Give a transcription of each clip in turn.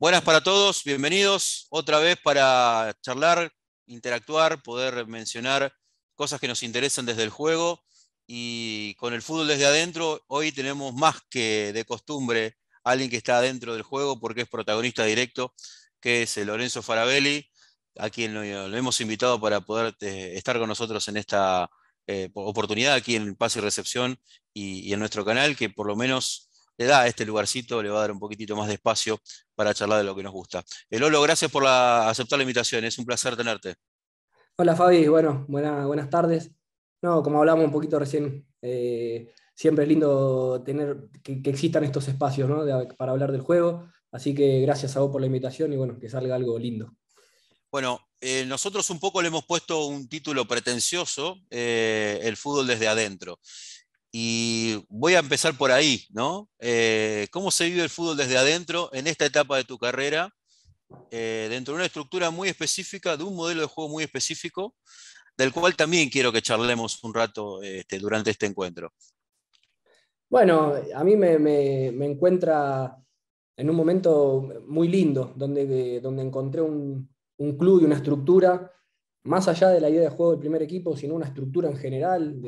Buenas para todos, bienvenidos otra vez para charlar, interactuar, poder mencionar cosas que nos interesan desde el juego y con el fútbol desde adentro. Hoy tenemos más que de costumbre a alguien que está adentro del juego porque es protagonista directo, que es Lorenzo Farabelli, a quien lo, hemos invitado para poder eh, estar con nosotros en esta eh, oportunidad aquí en Paz y Recepción y en nuestro canal, que por lo menos le da este lugarcito, le va a dar un poquitito más de espacio para charlar de lo que nos gusta. Eh, Lolo, gracias por la, aceptar la invitación, es un placer tenerte. Hola Fabi, bueno, buenas tardes. No, como hablábamos un poquito recién, eh, siempre es lindo tener que, existan estos espacios para hablar del juego, así que gracias a vos por la invitación y bueno, que salga algo lindo. Bueno, eh, nosotros un poco le hemos puesto un título pretencioso, el fútbol desde adentro. Y voy a empezar por ahí, ¿no? Eh, ¿Cómo se vive el fútbol desde adentro en esta etapa de tu carrera? Eh, dentro de una estructura muy específica, de un modelo de juego muy específico, del cual también quiero que charlemos un rato este, durante este encuentro. Bueno, a mí me, me, me, encuentra en un momento muy lindo, donde, donde encontré un, un club y una estructura más allá de la idea de juego del primer equipo, sino una estructura en general,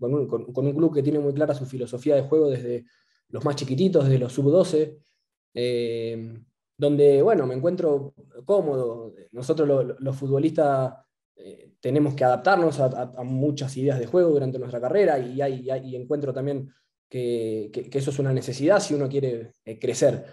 con, un, club que tiene muy clara su filosofía de juego desde los más chiquititos, desde los sub-12, eh, donde, bueno, me encuentro cómodo. Nosotros los futbolistas eh, tenemos que adaptarnos a, muchas ideas de juego durante nuestra carrera y, encuentro también que, eso es una necesidad si uno quiere eh, crecer.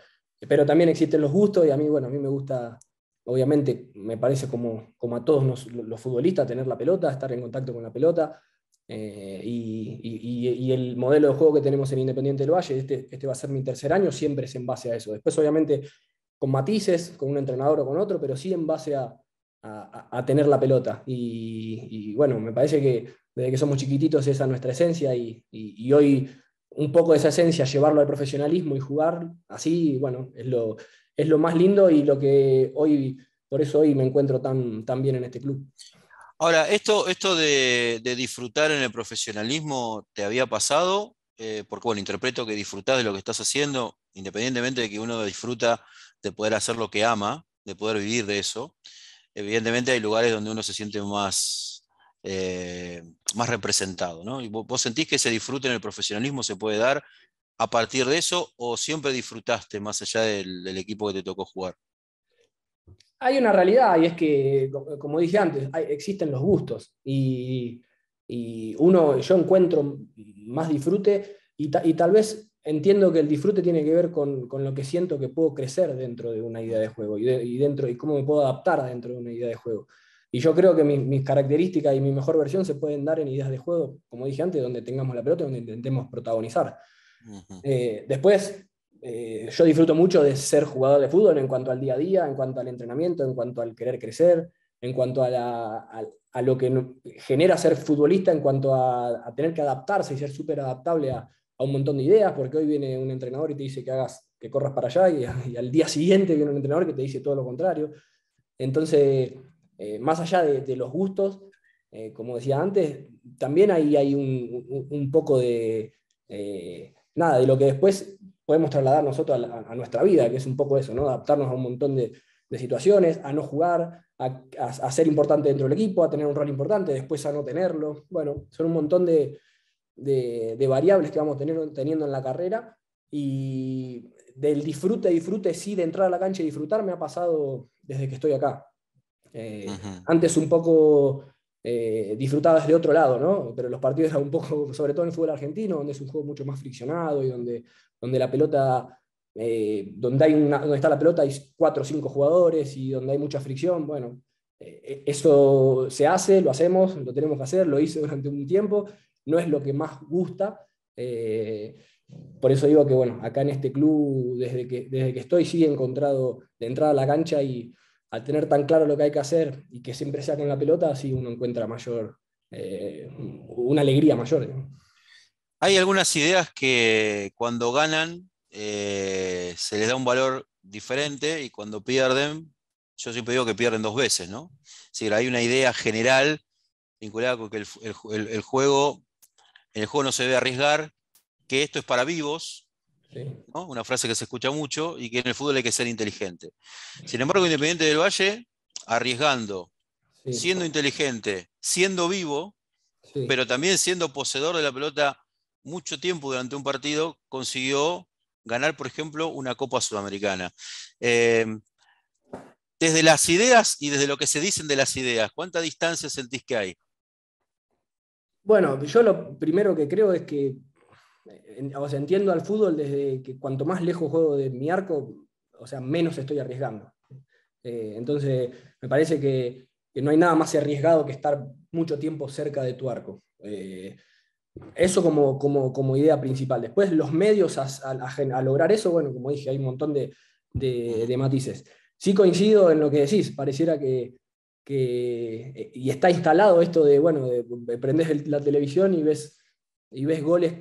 Pero también existen los gustos y a mí, bueno, a mí me gusta obviamente me parece como, como a todos los, futbolistas, tener la pelota, estar en contacto con la pelota, eh, y, el modelo de juego que tenemos en Independiente del Valle, este, este va a ser mi tercer año, siempre es en base a eso. Después, obviamente, con matices, con un entrenador o con otro, pero sí en base a, tener la pelota. Y, bueno, me parece que desde que somos chiquititos esa es nuestra esencia y, hoy un poco de esa esencia, llevarlo al profesionalismo y jugar así, bueno, es lo, es lo más lindo y lo que hoy, por eso hoy me encuentro tan, bien en este club. Ahora, esto, esto de, disfrutar en el profesionalismo, ¿te había pasado? Eh, porque bueno, interpreto que disfrutás de lo que estás haciendo, independientemente de que uno disfruta de poder hacer lo que ama, de poder vivir de eso. Evidentemente hay lugares donde uno se siente más, eh, más representado, ¿no? Y vos, sentís que ese disfrute en el profesionalismo se puede dar a partir de eso o siempre disfrutaste más allá del, equipo que te tocó jugar? Hay una realidad y es que, como dije antes, existen los gustos y, uno, yo encuentro más disfrute y, y, tal vez entiendo que el disfrute tiene que ver con, con, lo que siento que puedo crecer dentro de una idea de juego y, dentro, y cómo me puedo adaptar dentro de una idea de juego. Y yo creo que mis, características y mi mejor versión se pueden dar en ideas de juego, como dije antes, donde tengamos la pelota, y donde intentemos protagonizar. Eh, después, eh, yo disfruto mucho de ser jugador de fútbol en cuanto al día a día, en cuanto al entrenamiento, en cuanto al querer crecer, en cuanto a, a, lo que genera ser futbolista, en cuanto a, tener que adaptarse y ser súper adaptable a, un montón de ideas, porque hoy viene un entrenador y te dice que hagas, que corras para allá, y, al día siguiente viene un entrenador que te dice todo lo contrario. Entonces, eh, más allá de, los gustos, como decía antes, también ahí hay un, poco de, nada, y lo que después podemos trasladar nosotros a, nuestra vida, que es un poco eso, ¿no? Adaptarnos a un montón de, situaciones, a no jugar, a, ser importante dentro del equipo, a tener un rol importante, después a no tenerlo. Bueno, son un montón de, variables que vamos teniendo en la carrera y del disfrute, disfrute, sí, de entrar a la cancha y disfrutar me ha pasado desde que estoy acá. Eh, antes un poco eh, de otro lado, ¿no? Pero los partidos eran un poco, sobre todo en fútbol argentino, donde es un juego mucho más friccionado y donde, donde la pelota, eh, donde, hay está la pelota hay cuatro o cinco jugadores y donde hay mucha fricción, bueno, eh, eh, eso se hace, lo hacemos, lo tenemos que hacer, lo hice durante un tiempo, no es lo que más gusta. por eso digo que, bueno, acá en este club, desde que, desde que estoy, sí he encontrado de entrada a la cancha y al tener tan claro lo que hay que hacer y que siempre sea con la pelota, así uno encuentra mayor, eh, una alegría mayor. Hay algunas ideas que cuando ganan eh, se les da un valor diferente y cuando pierden, yo siempre digo que pierden dos veces, ¿no? Es hay una idea general vinculada con que el juego, en el juego no se debe arriesgar, que esto es para vivos, una frase que se escucha mucho y que en el fútbol hay que ser inteligente. Sin embargo, Independiente del Valle, arriesgando, siendo inteligente, siendo vivo, pero también siendo poseedor de la pelota mucho tiempo durante un partido, consiguió ganar, por ejemplo, una Copa Sudamericana. Eh, desde las ideas y desde lo que se dicen de las ideas, ¿cuánta distancia sentís que hay? Bueno, yo lo primero que creo es que o sea, entiendo al fútbol desde que cuanto más lejos juego de mi arco, o sea, menos estoy arriesgando. Eh, entonces, me parece que, no hay nada más arriesgado que estar mucho tiempo cerca de tu arco. Eh, eso como, como, idea principal. Después, los medios a, lograr eso, bueno, como dije, hay un montón de, matices. Sí coincido en lo que decís, pareciera que, eh, y está instalado esto de, bueno, de, prendes la televisión y ves, y ves goles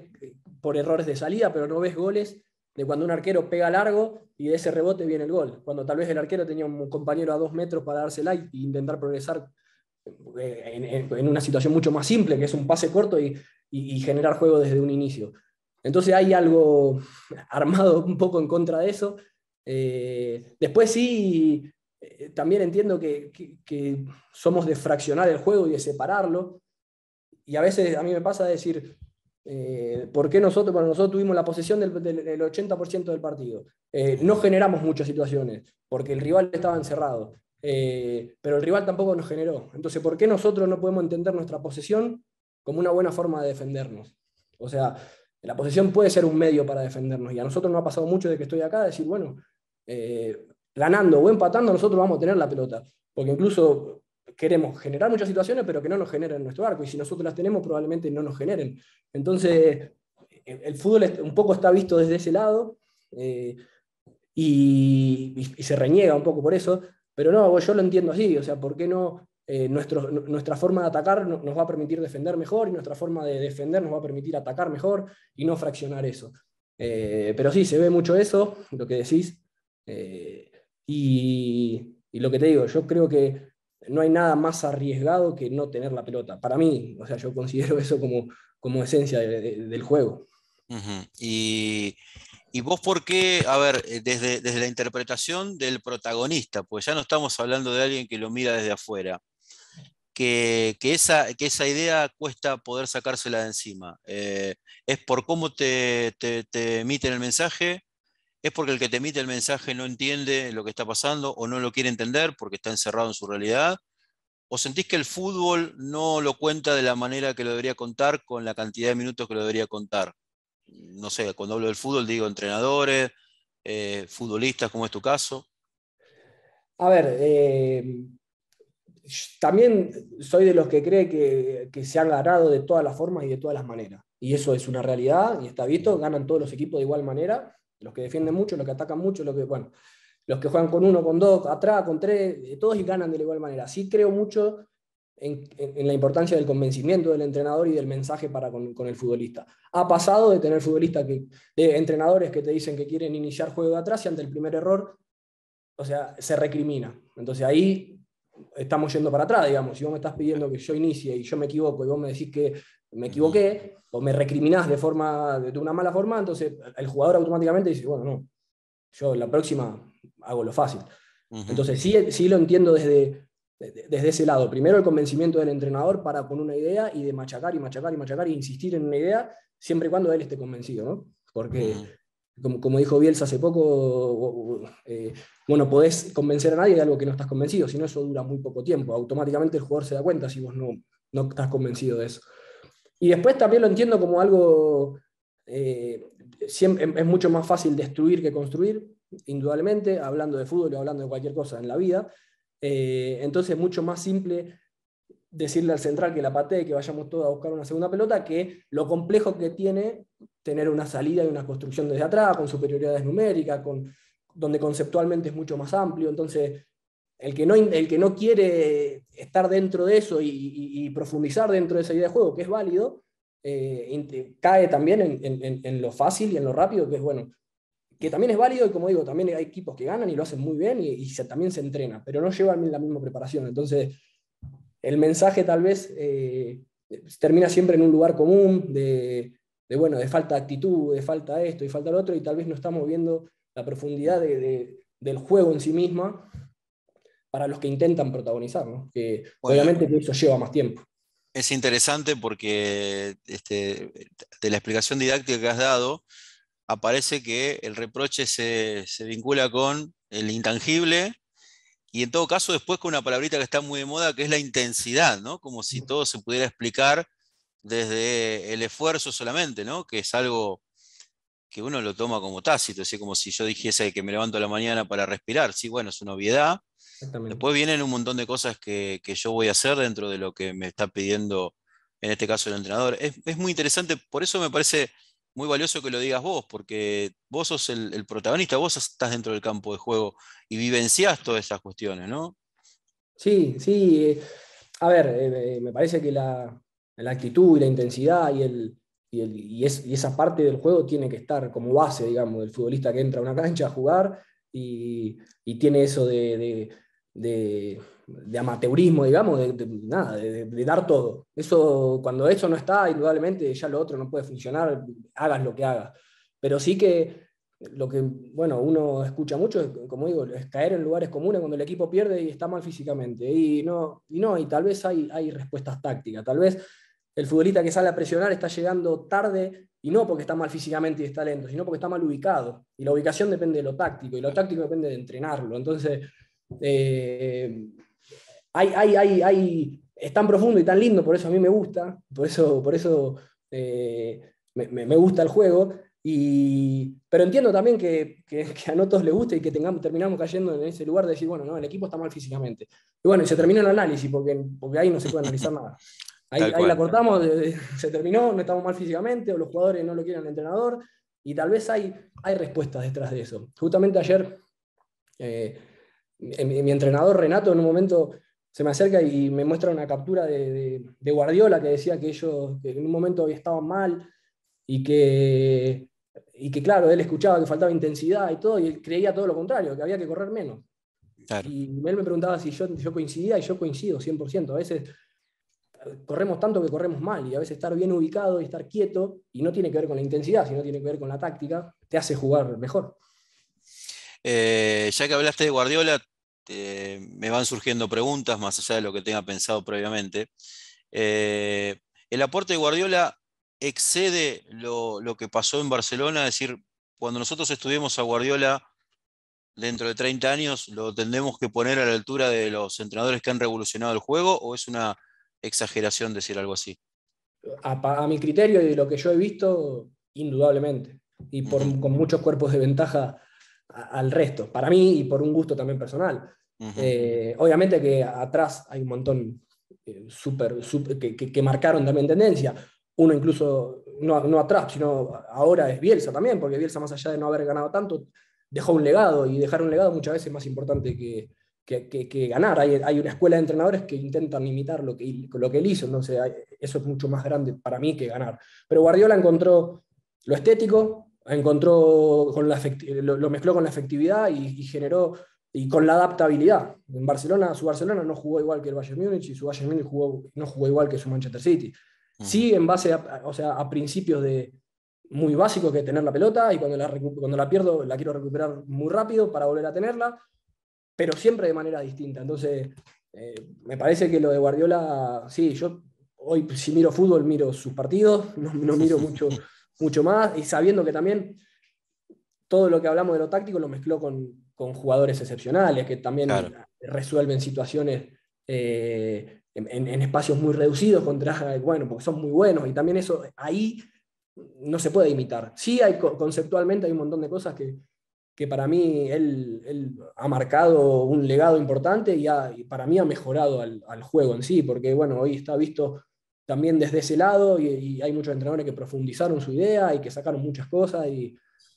por errores de salida, pero no ves goles de cuando un arquero pega largo y de ese rebote viene el gol, cuando tal vez el arquero tenía un compañero a dos metros para darse like e intentar progresar eh, en, una situación mucho más simple, que es un pase corto y, generar juego desde un inicio. Entonces hay algo armado un poco en contra de eso. Eh, después sí, eh, también entiendo que, somos de fraccionar el juego y de separarlo. Y a veces a mí me pasa decir, eh, ¿Por qué nosotros? nosotros tuvimos la posesión del, 80% del partido. Eh, no generamos muchas situaciones, porque el rival estaba encerrado. Eh, pero el rival tampoco nos generó. Entonces, ¿por qué nosotros no podemos entender nuestra posesión como una buena forma de defendernos? O sea, la posesión puede ser un medio para defendernos. Y a nosotros nos ha pasado mucho de que estoy acá, decir, bueno, ganando o empatando, nosotros vamos a tener la pelota. Porque incluso queremos generar muchas situaciones, pero que no nos generen nuestro arco. Y si nosotros las tenemos, probablemente no nos generen. Entonces, el fútbol un poco está visto desde ese lado eh, y, se reniega un poco por eso. Pero no, yo lo entiendo así. O sea, ¿por qué no? Eh, nuestro, nuestra forma de atacar nos va a permitir defender mejor y nuestra forma de defender nos va a permitir atacar mejor y no fraccionar eso. Eh, pero sí, se ve mucho eso, lo que decís. y lo que te digo, yo creo que no hay nada más arriesgado que no tener la pelota. Para mí, o sea, yo considero eso como, esencia del juego. y, vos por qué, a ver, eh, desde, la interpretación del protagonista, pues ya no estamos hablando de alguien que lo mira desde afuera, que, esa, idea cuesta poder sacársela de encima. Eh, ¿Es por cómo te, te emiten el mensaje? es porque el que te emite el mensaje no entiende lo que está pasando o no lo quiere entender porque está encerrado en su realidad, o sentís que el fútbol no lo cuenta de la manera que lo debería contar con la cantidad de minutos que lo debería contar. No sé, cuando hablo del fútbol digo entrenadores, eh, futbolistas, como es tu caso. A ver, eh, también soy de los que cree que, que se han ganado de todas las formas y de todas las maneras. Y eso es una realidad y está visto, ganan todos los equipos de igual manera los que defienden mucho, los que atacan mucho, los que, bueno, los que juegan con uno, con dos, atrás, con tres, eh, todos y ganan de la igual manera. Sí creo mucho en, la importancia del convencimiento del entrenador y del mensaje para con, el futbolista. Ha pasado de tener futbolistas que, de entrenadores que te dicen que quieren iniciar juego de atrás y ante el primer error, o sea, se recrimina. Entonces ahí estamos yendo para atrás, digamos. Si vos me estás pidiendo que yo inicie y yo me equivoco y vos me decís que me equivoqué o me recriminás de forma de una mala forma, entonces el jugador automáticamente dice, bueno, no, yo la próxima hago lo fácil. Entonces sí, sí lo entiendo desde, desde ese lado. Primero el convencimiento del entrenador para con una idea y de machacar y machacar y machacar e insistir en una idea siempre y cuando él esté convencido, ¿no? Porque como, dijo Bielsa hace poco, eh, bueno, podés convencer a nadie de algo que no estás convencido, si no eso dura muy poco tiempo. Automáticamente el jugador se da cuenta si vos no, no estás convencido de eso. Y después también lo entiendo como algo, eh, em, es mucho más fácil destruir que construir, indudablemente, hablando de fútbol o hablando de cualquier cosa en la vida. Eh, entonces es mucho más simple decirle al central que la patee, que vayamos todos a buscar una segunda pelota, que lo complejo que tiene tener una salida y una construcción desde atrás, con superioridades numéricas, con, donde conceptualmente es mucho más amplio. Entonces, el que, no, el que no quiere estar dentro de eso y, profundizar dentro de esa idea de juego, que es válido, eh, eh, cae también en, lo fácil y en lo rápido, que es bueno, que también es válido y como digo, también hay equipos que ganan y lo hacen muy bien y, también se entrena, pero no llevan la misma preparación. Entonces, el mensaje tal vez eh, termina siempre en un lugar común de, bueno, de falta de actitud, de falta de esto y falta de lo otro, y tal vez no estamos viendo la profundidad del juego en sí misma para los que intentan protagonizar, que obviamente eso lleva más tiempo. Es interesante porque este, de la explicación didáctica que has dado, aparece que el reproche se, vincula con el intangible, y en todo caso después con una palabrita que está muy de moda, que es la intensidad, Como si todo se pudiera explicar desde el esfuerzo solamente, ¿no? Que es algo que uno lo toma como tácito, así como si yo dijese que me levanto a la mañana para respirar, sí, bueno, es una obviedad, Después vienen un montón de cosas que, yo voy a hacer dentro de lo que me está pidiendo, en este caso, el entrenador. Es, muy interesante, por eso me parece muy valioso que lo digas vos, porque vos sos el, protagonista, vos estás dentro del campo de juego y vivencias todas esas cuestiones, ¿no? Sí, sí. Eh, a ver, eh, eh, me parece que la, actitud y la intensidad y, el, esa parte del juego tiene que estar como base, digamos, del futbolista que entra a una cancha a jugar y, tiene eso de de, amateurismo, digamos, de, nada, de, dar todo. Eso, cuando eso no está, indudablemente ya lo otro no puede funcionar, hagas lo que hagas. Pero sí que lo que, bueno, uno escucha mucho, como digo, es caer en lugares comunes cuando el equipo pierde y está mal físicamente. Y no, y, no, y tal vez hay, hay respuestas tácticas, tal vez el futbolista que sale a presionar está llegando tarde y no porque está mal físicamente y está lento, sino porque está mal ubicado. Y la ubicación depende de lo táctico, y lo táctico depende de entrenarlo. Entonces, eh, hay, hay, hay, hay, es tan profundo y tan lindo, por eso a mí me gusta, por eso, por eso eh, me, gusta el juego. pero entiendo también que, a no todos les guste y que tengamos, terminamos cayendo en ese lugar de decir, bueno, no, el equipo está mal físicamente. Y bueno, y se terminó el análisis porque, porque ahí no se puede analizar nada. Ahí, la cortamos, se terminó, no estamos mal físicamente o los jugadores no lo quieren al entrenador y tal vez hay, hay respuestas detrás de eso. Justamente ayer eh, eh, mi, entrenador Renato en un momento se me acerca y me muestra una captura de, Guardiola que decía que ellos que en un momento había estado mal y que, y que, claro, él escuchaba que faltaba intensidad y todo, y él creía todo lo contrario, que había que correr menos. Y él me preguntaba si yo, yo coincidía y yo coincido 100%. A veces corremos tanto que corremos mal y a veces estar bien ubicado y estar quieto, y no tiene que ver con la intensidad, sino tiene que ver con la táctica, te hace jugar mejor. Eh, ya que hablaste de Guardiola, me van surgiendo preguntas más allá de lo que tenga pensado previamente. Eh, ¿El aporte de Guardiola excede lo, que pasó en Barcelona? Es decir, cuando nosotros estuvimos a Guardiola dentro de 30 años, ¿lo tendremos que poner a la altura de los entrenadores que han revolucionado el juego o es una exageración decir algo así? A, mi criterio y de lo que yo he visto, indudablemente. Y con muchos cuerpos de ventaja al resto, para mí y por un gusto también personal. Eh, obviamente que atrás hay un montón eh, super, que, marcaron también tendencia. Uno incluso, no, atrás, sino ahora es Bielsa también, porque Bielsa más allá de no haber ganado tanto, dejó un legado y dejar un legado muchas veces es más importante que, ganar. Hay, hay, una escuela de entrenadores que intentan imitar lo que, lo que él hizo, entonces sé eso es mucho más grande para mí que ganar. Pero Guardiola encontró lo estético, encontró con la lo, mezcló con la efectividad y, generó y con la adaptabilidad. En Barcelona, su Barcelona no jugó igual que el Bayern Múnich y su Bayern Múnich no jugó igual que su Manchester City. Mm. Sí, en base a, o sea, a principios de muy básico que tener la pelota y cuando la, cuando la pierdo la quiero recuperar muy rápido para volver a tenerla, pero siempre de manera distinta. Entonces, eh, me parece que lo de Guardiola, sí, yo hoy si miro fútbol miro sus partidos, no, no miro mucho mucho más y sabiendo que también todo lo que hablamos de lo táctico lo mezcló con, jugadores excepcionales que también resuelven situaciones eh, en, espacios muy reducidos contra, bueno, porque son muy buenos y también eso ahí no se puede imitar. Sí, hay, conceptualmente hay un montón de cosas que, para mí él, ha marcado un legado importante y, para mí ha mejorado al, al, juego en sí, porque bueno, hoy está visto también desde ese lado y, hay muchos entrenadores que profundizaron su idea y que sacaron muchas cosas y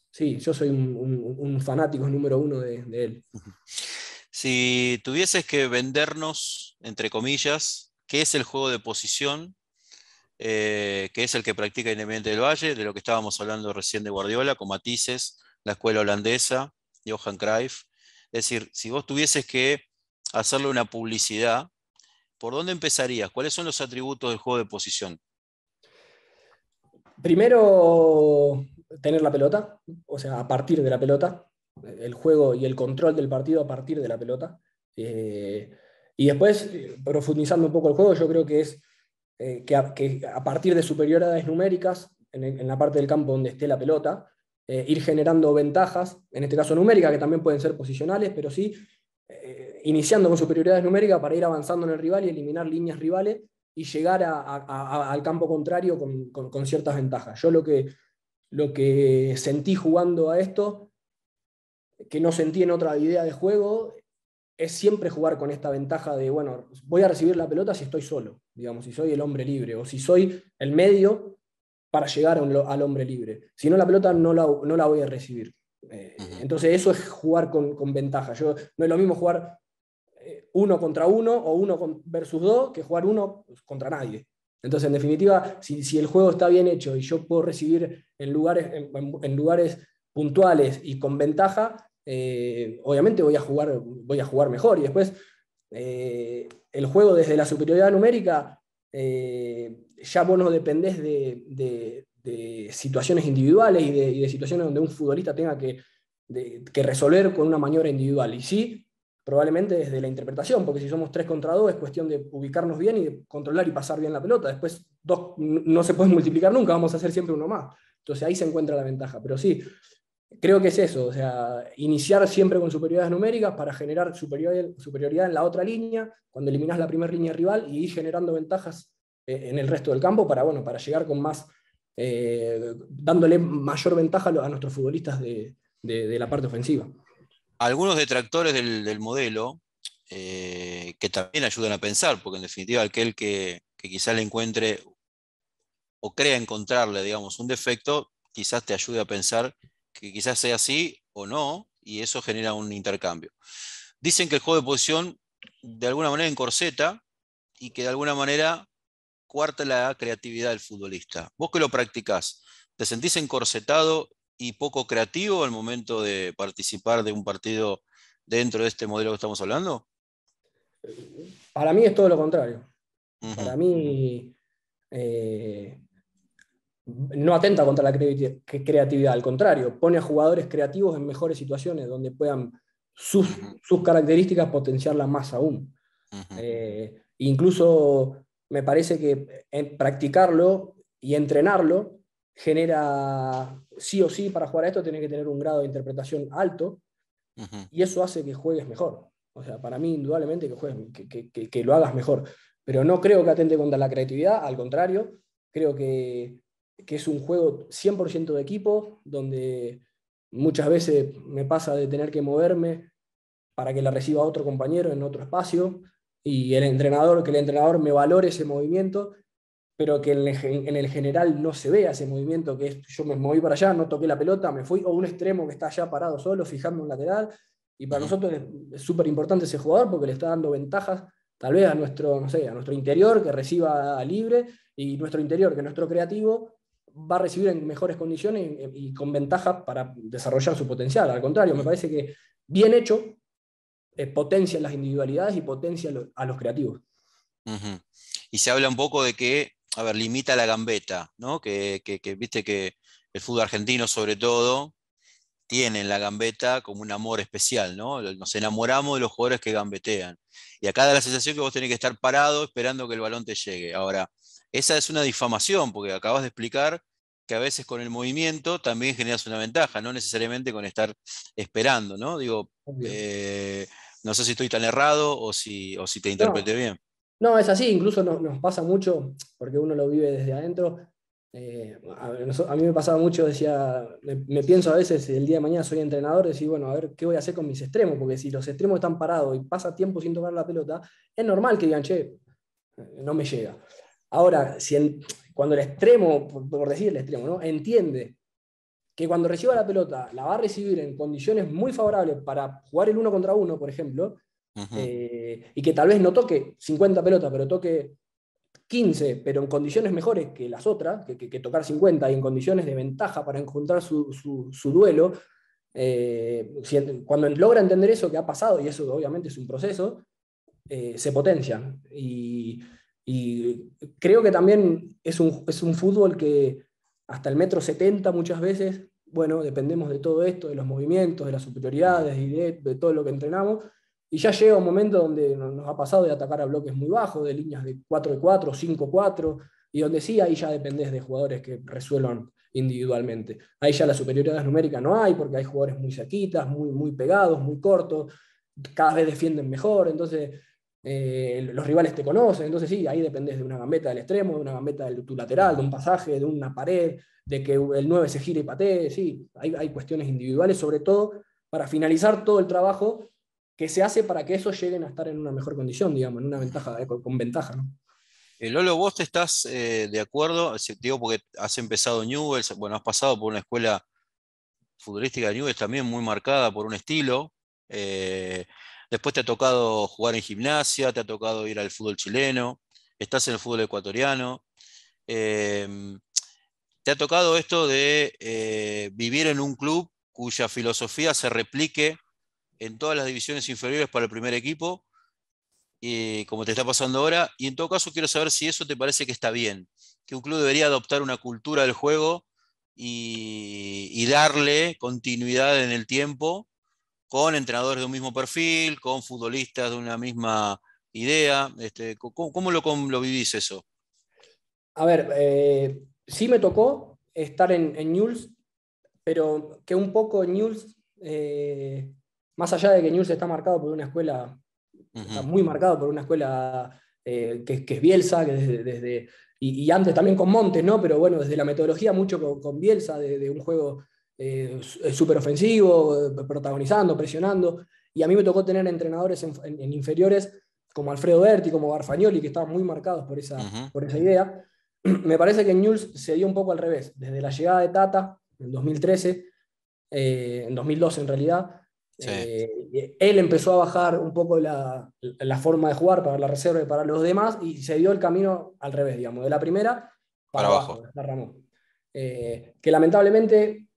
sí, yo soy un, fanático número uno de, él. Si tuvieses que vendernos, entre comillas, qué es el juego de posición, eh, que es el que practica Independiente del Valle, de lo que estábamos hablando recién de Guardiola, con matices, la escuela holandesa, Johan Cruyff. Es decir, si vos tuvieses que hacerle una publicidad ¿Por dónde empezarías? ¿Cuáles son los atributos del juego de posición? Primero, tener la pelota, o sea, a partir de la pelota, el juego y el control del partido a partir de la pelota. Eh, y después, profundizando un poco el juego, yo creo que es eh, que, a, partir de superioridades numéricas, en, la parte del campo donde esté la pelota, eh, ir generando ventajas, en este caso numéricas, que también pueden ser posicionales, pero sí iniciando con superioridades numéricas para ir avanzando en el rival y eliminar líneas rivales y llegar al campo contrario con, ciertas ventajas. Yo lo que, sentí jugando a esto, que no sentí en otra idea de juego, es siempre jugar con esta ventaja de, bueno, voy a recibir la pelota si estoy solo, digamos, si soy el hombre libre o si soy el medio para llegar al hombre libre. Si no, la pelota no la, voy a recibir. Eh, entonces eso es jugar con, con, ventaja. Yo, no es lo mismo jugar uno contra uno o uno versus dos que jugar uno contra nadie. Entonces, en definitiva, si, el juego está bien hecho y yo puedo recibir en lugares, en, lugares puntuales y con ventaja, eh, obviamente voy a, jugar, voy a jugar mejor. Y después, eh, el juego desde la superioridad numérica, eh, ya vos no dependés de, situaciones individuales y de, situaciones donde un futbolista tenga que, que resolver con una maniobra individual. Y sí, probablemente desde la interpretación, porque si somos tres contra dos es cuestión de ubicarnos bien y de controlar y pasar bien la pelota. Después dos no se pueden multiplicar nunca, vamos a hacer siempre uno más. Entonces ahí se encuentra la ventaja. Pero sí, creo que es eso, o sea, iniciar siempre con superioridades numéricas para generar superioridad en la otra línea, cuando eliminas la primera línea rival y ir generando ventajas eh, en el resto del campo para, bueno, para llegar con más, eh, dándole mayor ventaja a nuestros futbolistas de la parte ofensiva algunos detractores del, modelo, eh, que también ayudan a pensar, porque en definitiva aquel que, que quizás le encuentre o crea encontrarle, digamos, un defecto, quizás te ayude a pensar que quizás sea así o no, y eso genera un intercambio. Dicen que el juego de posición de alguna manera encorseta y que de alguna manera cuarta la creatividad del futbolista. Vos que lo practicás, ¿te sentís encorsetado y poco creativo al momento de participar de un partido dentro de este modelo que estamos hablando? Para mí es todo lo contrario. Para mí eh, no atenta contra la creatividad, al contrario, pone a jugadores creativos en mejores situaciones donde puedan sus, sus características potenciarlas más aún. Eh, incluso me parece que eh, practicarlo y entrenarlo genera, sí o sí, para jugar a esto tiene que tener un grado de interpretación alto y eso hace que juegues mejor. O sea, para mí indudablemente que, juegues, que, que, lo hagas mejor, pero no creo que atente contra la creatividad, al contrario, creo que, que es un juego 100% de equipo, donde muchas veces me pasa de tener que moverme para que la reciba otro compañero en otro espacio y el entrenador, que el entrenador me valore ese movimiento pero que en el, general no se vea ese movimiento, que es yo me moví para allá, no toqué la pelota, me fui, o un extremo que está allá parado solo, fijando un lateral. Y para nosotros es súper importante ese jugador porque le está dando ventajas, tal vez a nuestro, no sé, a nuestro interior que reciba libre y nuestro interior, que nuestro creativo, va a recibir en mejores condiciones y, con ventaja para desarrollar su potencial. Al contrario, me parece que bien hecho eh, potencia las individualidades y potencia a los creativos. Y se habla un poco de que a ver, limita la gambeta, ¿no? Que, viste que el fútbol argentino, sobre todo, tiene en la gambeta como un amor especial, ¿no? Nos enamoramos de los jugadores que gambetean. Y acá da la sensación que vos tenés que estar parado esperando que el balón te llegue. Ahora, esa es una difamación, porque acabas de explicar que a veces con el movimiento también generas una ventaja, no necesariamente con estar esperando, ¿no? Digo, eh, no sé si estoy tan errado o si, te interpreté bien. No, es así, incluso nos pasa mucho, porque uno lo vive desde adentro. Eh, a, mí me pasaba mucho, decía, me, pienso a veces, el día de mañana soy entrenador, decir, bueno, a ver, ¿qué voy a hacer con mis extremos? Porque si los extremos están parados y pasa tiempo sin tocar la pelota, es normal que digan, che, eh, no me llega. Ahora, cuando el extremo, por, decir el extremo, ¿no? entiende que cuando reciba la pelota la va a recibir en condiciones muy favorables para jugar el uno contra uno, por ejemplo, eh, y que tal vez no toque 50 pelotas, pero toque 15, pero en condiciones mejores que las otras, que, tocar 50 y en condiciones de ventaja para encontrar su, su, duelo, eh, cuando logra entender eso que ha pasado, y eso obviamente es un proceso, eh, se potencia. Y, y, creo que también es un, es un fútbol que hasta el metro 70 muchas veces, bueno, dependemos de todo esto, de los movimientos, de las superioridades y de, de todo lo que entrenamos, y ya llega un momento donde nos ha pasado de atacar a bloques muy bajos, de líneas de 4 4, 5 4, y donde sí, ahí ya dependés de jugadores que resuelvan individualmente. Ahí ya la superioridad numérica no hay, porque hay jugadores muy saquitas, muy, muy pegados, muy cortos, cada vez defienden mejor, entonces eh, los rivales te conocen, entonces sí, ahí dependés de una gambeta del extremo, de una gambeta del tu lateral, de un pasaje, de una pared, de que el 9 se gire y patee, sí, hay, hay cuestiones individuales, sobre todo para finalizar todo el trabajo que se hace para que esos lleguen a estar en una mejor condición, digamos, en una ventaja, eh, con, ventaja. Eh, Lolo, vos te estás eh, de acuerdo, digo porque has empezado Newells, bueno, has pasado por una escuela futbolística de Newells también muy marcada por un estilo. después te ha tocado jugar en gimnasia, te ha tocado ir al fútbol chileno, estás en el fútbol ecuatoriano. Em, te ha tocado esto de vivir en un club cuya filosofía se replique en todas las divisiones inferiores para el primer equipo, eh, como te está pasando ahora, y en todo caso quiero saber si eso te parece que está bien, que un club debería adoptar una cultura del juego y, darle continuidad en el tiempo con entrenadores de un mismo perfil, con futbolistas de una misma idea. Este, ¿cómo, lo, vivís eso? A ver, eh, sí me tocó estar en, en News, pero que un poco News eh, más allá de que News está marcado por una escuela, está muy marcado por una escuela eh, que, es Bielsa, desde, y, antes también con Montes, ¿no? Pero bueno, desde la metodología mucho con, Bielsa, de, un juego eh, súper ofensivo, protagonizando, presionando. Y a mí me tocó tener entrenadores en, inferiores como Alfredo Berti, como Barfagnoli, que estaban muy marcados por esa, por esa idea. Me parece que en se dio un poco al revés. Desde la llegada de Tata, en 2013, eh, en 2012 en realidad, eh, él empezó a bajar un poco la, forma de jugar para la reserva y para los demás y se dio el camino al revés, digamos, de la primera para, abajo, Ramón. Eh, que lamentablemente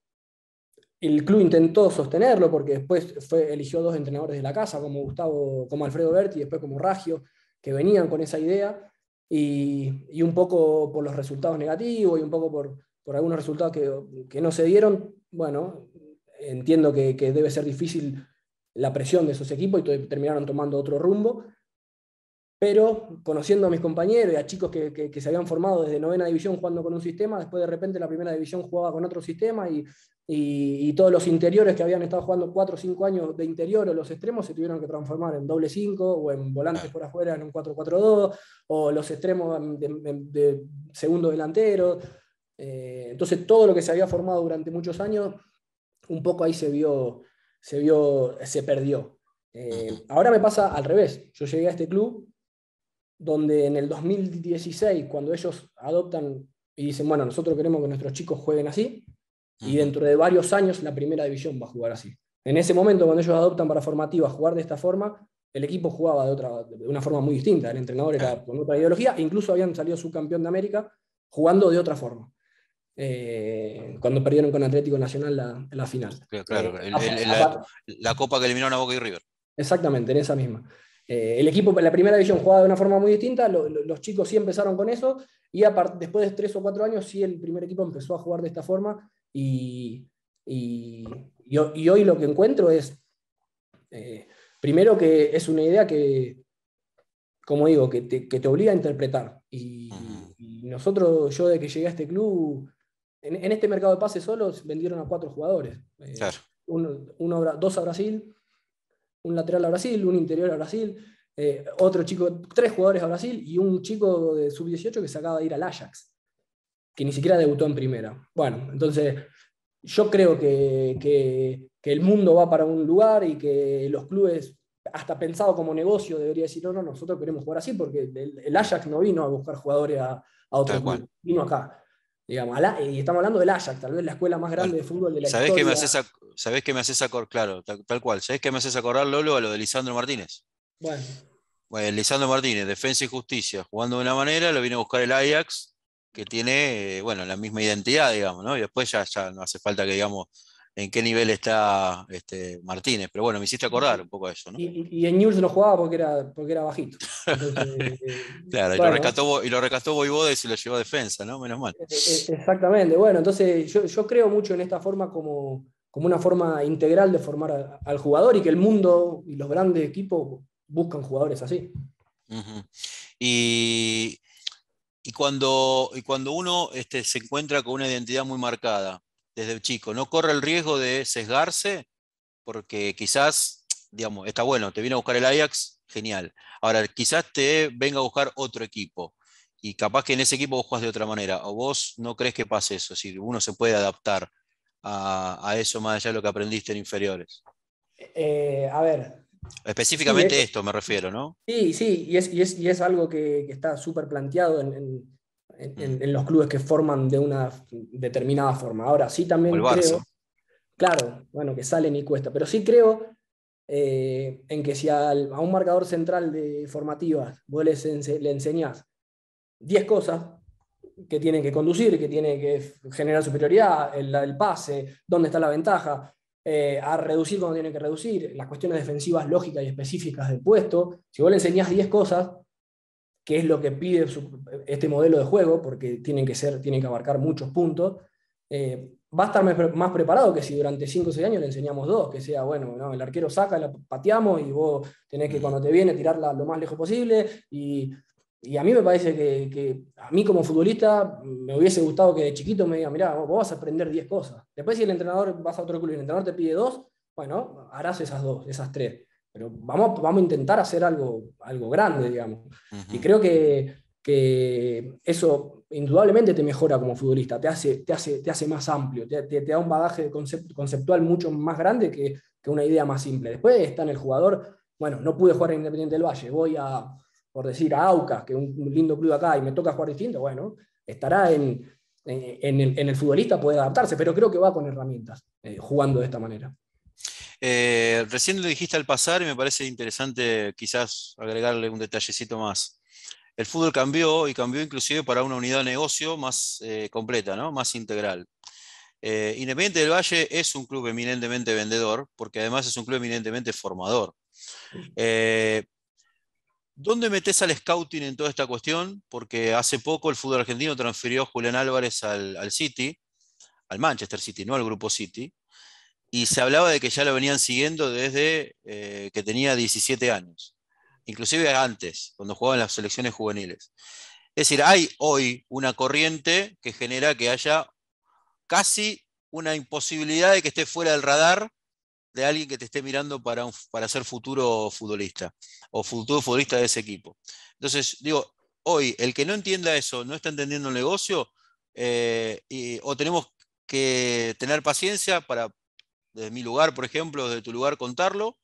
el club intentó sostenerlo porque después fue, eligió dos entrenadores de la casa, como Gustavo, como Alfredo Berti y después como Ragio, que venían con esa idea y, un poco por los resultados negativos y un poco por, algunos resultados que, que no se dieron, bueno, entiendo que, debe ser difícil la presión de esos equipos y terminaron tomando otro rumbo. Pero conociendo a mis compañeros y a chicos que, se habían formado desde novena división jugando con un sistema, después de repente la primera división jugaba con otro sistema y, todos los interiores que habían estado jugando 4 o 5 años de interior o los extremos se tuvieron que transformar en doble 5 o en volantes por afuera en un 4-4-2 o los extremos de, segundo delantero. Eh, entonces todo lo que se había formado durante muchos años un poco ahí se vio, se vio, se perdió. Eh, ahora me pasa al revés. Yo llegué a este club donde en el 2016, cuando ellos adoptan y dicen, bueno, nosotros queremos que nuestros chicos jueguen así, y dentro de varios años la primera división va a jugar así. En ese momento, cuando ellos adoptan para formativa jugar de esta forma, el equipo jugaba de, otra, de una forma muy distinta. El entrenador era con otra ideología, incluso habían salido subcampeón de América jugando de otra forma. Eh, cuando perdieron con Atlético Nacional la, final. Claro, eh, la, copa que eliminaron a Boca y River. Exactamente, en esa misma. Eh, el equipo, la primera división jugaba de una forma muy distinta, los chicos sí empezaron con eso, y después de tres o cuatro años sí el primer equipo empezó a jugar de esta forma, y, y, hoy lo que encuentro es, primero que es una idea que, como digo, que te, que te obliga a interpretar, y, nosotros, yo de que llegué a este club, en, este mercado de pases solos vendieron a cuatro jugadores. Eh, uno, dos a Brasil, un lateral a Brasil, un interior a Brasil, eh, otro chico, tres jugadores a Brasil y un chico de sub-18 que se acaba de ir al Ajax, que ni siquiera debutó en primera. Bueno, entonces yo creo que, el mundo va para un lugar y que los clubes hasta pensado como negocio, debería decir, no, no, nosotros queremos jugar así, porque el, Ajax no vino a buscar jugadores a, otro club vino acá y estamos hablando del Ajax, tal vez la escuela más grande de fútbol de la ¿sabés Que me ¿Sabés que me haces acordar? Claro, tal, cual. ¿Sabés que me haces acordar, Lolo, a lo de Lisandro Martínez? Bueno. bueno. Lisandro Martínez, Defensa y Justicia, jugando de una manera, lo viene a buscar el Ajax, que tiene, eh, bueno, la misma identidad, digamos, ¿no? Y después ya, ya no hace falta que, digamos, en qué nivel está este, Martínez. Pero bueno, me hiciste acordar un poco de eso, Y, en News no jugaba porque era, bajito. Eh, claro, y, lo rescató, y lo Boivodes y lo llevó a defensa, ¿no? Menos mal. Eh, eh, exactamente. Bueno, entonces yo, creo mucho en esta forma como, como una forma integral de formar al jugador y que el mundo y los grandes equipos buscan jugadores así. Y. cuando, cuando uno este, se encuentra con una identidad muy marcada, desde chico, no corre el riesgo de sesgarse, porque quizás, digamos, está bueno, te viene a buscar el Ajax, genial. Ahora, quizás te venga a buscar otro equipo y capaz que en ese equipo vos de otra manera, o vos no crees que pase eso, si uno se puede adaptar a, eso más allá de lo que aprendiste en inferiores. Eh, a ver. Específicamente esto me refiero, ¿no? Sí, sí, y es, algo que, está súper planteado en, Mm. en, los clubes que forman de una determinada forma. Ahora sí también creo, claro, bueno, que sale y cuesta, pero sí creo eh, en que si a un marcador central de formativas vos le enseñás 10 cosas que tienen que conducir, que tiene que generar superioridad, el, el pase, dónde está la ventaja, eh, a reducir cuando tiene que reducir, las cuestiones defensivas lógicas y específicas del puesto, si vos le enseñás 10 cosas, qué es lo que pide este modelo de juego, porque tienen que, ser, tienen que abarcar muchos puntos, eh, va a estar más preparado que si durante 5 o 6 años le enseñamos dos, que sea, bueno, el arquero saca, la pateamos y vos tenés que mm. cuando te viene tirarla lo más lejos posible. Y, a mí me parece que, a mí como futbolista me hubiese gustado que de chiquito me diga, mirá, vos vas a aprender 10 cosas. Después si el entrenador vas a otro club y el entrenador te pide dos, bueno, harás esas dos, esas tres pero vamos, vamos a intentar hacer algo, algo grande, digamos. Y creo que, eso indudablemente te mejora como futbolista, te hace, hace, te hace más amplio, te, da un bagaje conceptual mucho más grande que, una idea más simple. Después está en el jugador, bueno, no pude jugar en Independiente del Valle, voy a, por decir, a Aucas, que es un, lindo club acá, y me toca jugar distinto, bueno, estará en, el, en el, futbolista, puede adaptarse, pero creo que va con herramientas, eh, jugando de esta manera. Eh, recién lo dijiste al pasar y me parece interesante quizás agregarle un detallecito más. El fútbol cambió y cambió inclusive para una unidad de negocio más eh, completa, ¿no? más integral. Eh, Independiente del Valle es un club eminentemente vendedor, porque además es un club eminentemente formador. ¿Dónde metes al scouting en toda esta cuestión? Porque hace poco el fútbol argentino transfirió a Julián Álvarez al City, al Manchester City, no al Grupo City y se hablaba de que ya lo venían siguiendo desde eh, que tenía 17 años, inclusive antes, cuando jugaba en las selecciones juveniles. Es decir, hay hoy una corriente que genera que haya casi una imposibilidad de que esté fuera del radar de alguien que te esté mirando para, para ser futuro futbolista o futuro futbolista de ese equipo. Entonces, digo, hoy el que no entienda eso, no está entendiendo el negocio, eh, o tenemos que tener paciencia para desde mi lugar, por ejemplo, desde tu lugar contarlo.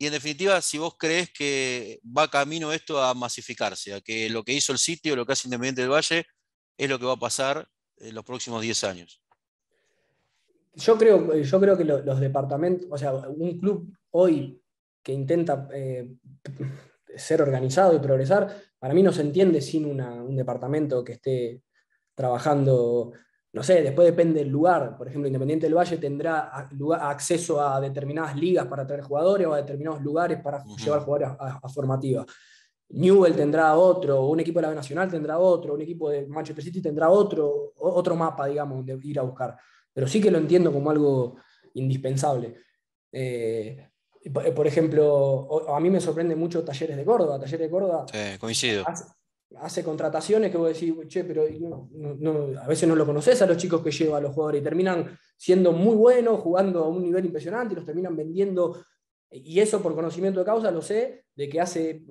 Y en definitiva, si vos crees que va camino esto a masificarse, a que lo que hizo el sitio, lo que hace Independiente del Valle, es lo que va a pasar en los próximos 10 años. Yo creo, eh, yo creo que los, departamentos, o sea, un club hoy que intenta eh, ser organizado y progresar, para mí no se entiende sin un departamento que esté trabajando no sé, después depende del lugar. Por ejemplo, Independiente del Valle tendrá acceso a determinadas ligas para traer jugadores o a determinados lugares para llevar jugadores a, formativa. Newell tendrá otro, un equipo de la Nacional tendrá otro, un equipo de Manchester City tendrá otro, otro mapa, digamos, de ir a buscar. Pero sí que lo entiendo como algo indispensable. Eh, por ejemplo, a mí me sorprende mucho Talleres de Córdoba. Talleres de Córdoba sí, coincido hace contrataciones que vos decís, che, pero a veces no lo conoces a los chicos que lleva a los jugadores y terminan siendo muy buenos, jugando a un nivel impresionante y los terminan vendiendo. Y eso por conocimiento de causa lo sé, de que hace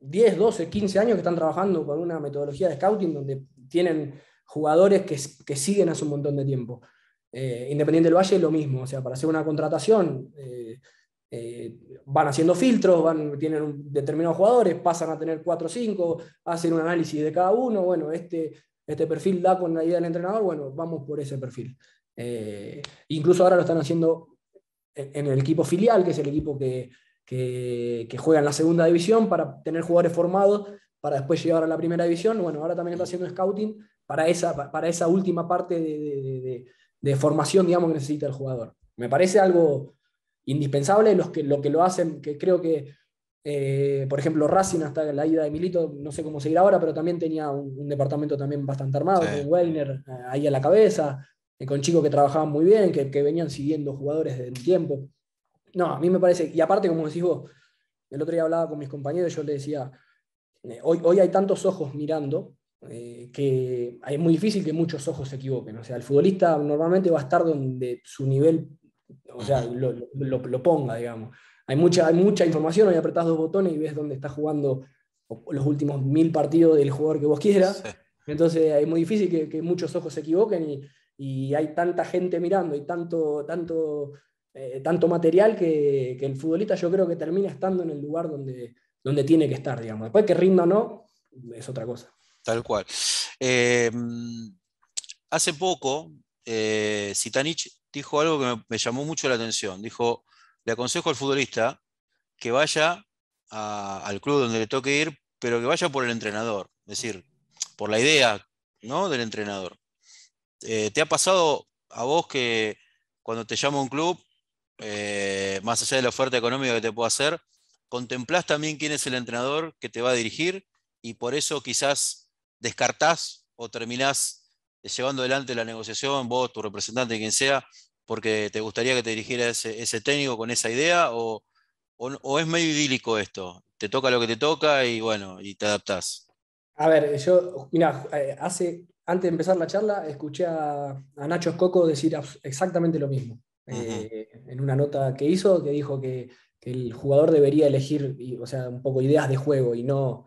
10, 12, 15 años que están trabajando con una metodología de scouting donde tienen jugadores que, siguen hace un montón de tiempo. Eh, Independiente del Valle es lo mismo, o sea, para hacer una contratación eh, eh, van haciendo filtros, van, tienen determinados jugadores, pasan a tener 4 o 5, hacen un análisis de cada uno, bueno, este, este perfil da con la idea del entrenador, bueno, vamos por ese perfil. Eh, incluso ahora lo están haciendo en, el equipo filial, que es el equipo que, juega en la segunda división, para tener jugadores formados para después llegar a la primera división. Bueno, ahora también está haciendo scouting para esa, para esa última parte de, de formación, digamos, que necesita el jugador. Me parece algo, indispensable, los que, lo que lo hacen, que creo que, eh, por ejemplo, Racing hasta la ida de Milito, no sé cómo seguir ahora, pero también tenía un, departamento también bastante armado, con Weiner eh, ahí a la cabeza, eh, con chicos que trabajaban muy bien, que, venían siguiendo jugadores del tiempo. No, a mí me parece, y aparte, como decís vos, el otro día hablaba con mis compañeros, yo les decía, hoy, hoy hay tantos ojos mirando que es muy difícil que muchos ojos se equivoquen. O sea, el futbolista normalmente va a estar donde su nivel o sea, lo, ponga, digamos. Hay mucha, mucha información, ahí apretás dos botones y ves dónde está jugando los últimos mil partidos del jugador que vos quieras. Entonces es muy difícil que, muchos ojos se equivoquen y, hay tanta gente mirando y tanto, tanto, eh, tanto material que, el futbolista yo creo que termina estando en el lugar donde, donde tiene que estar, digamos. Después que rinda o no, es otra cosa. Tal cual. Eh, hace poco, eh, dijo algo que me, llamó mucho la atención. Dijo, le aconsejo al futbolista que vaya al club donde le toque ir, pero que vaya por el entrenador, es decir, por la idea ¿no? del entrenador. Eh, ¿Te ha pasado a vos que cuando te llama un club, eh, más allá de la oferta económica que te pueda hacer, contemplás también quién es el entrenador que te va a dirigir y por eso quizás descartás o terminás llevando adelante la negociación, vos, tu representante, quien sea, porque te gustaría que te dirigiera ese, técnico con esa idea o, o, es medio idílico esto? Te toca lo que te toca y bueno, y te adaptás. A ver, yo, mira, eh, hace, antes de empezar la charla, escuché a, Nacho Coco decir exactamente lo mismo. Eh, en una nota que hizo, que dijo que, el jugador debería elegir, o sea, un poco ideas de juego y no.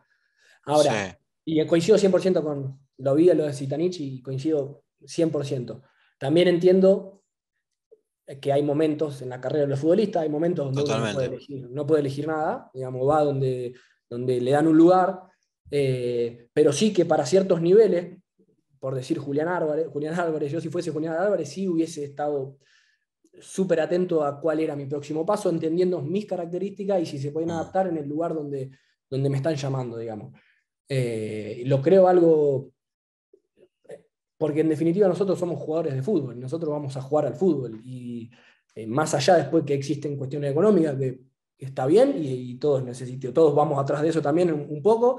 Ahora, y coincido 100% con lo vi lo de Zitanich y coincido 100%. También entiendo que hay momentos en la carrera de los futbolistas, hay momentos donde uno no, puede elegir, nada, digamos, va donde, donde le dan un lugar, eh, pero sí que para ciertos niveles, por decir Julián Álvarez, Álvarez, yo si fuese Julián Álvarez sí hubiese estado súper atento a cuál era mi próximo paso, entendiendo mis características y si se pueden adaptar en el lugar donde, donde me están llamando, digamos. Eh, lo creo algo porque en definitiva nosotros somos jugadores de fútbol, nosotros vamos a jugar al fútbol, y eh, más allá después que existen cuestiones económicas, que está bien, y, todos todos vamos atrás de eso también un, poco,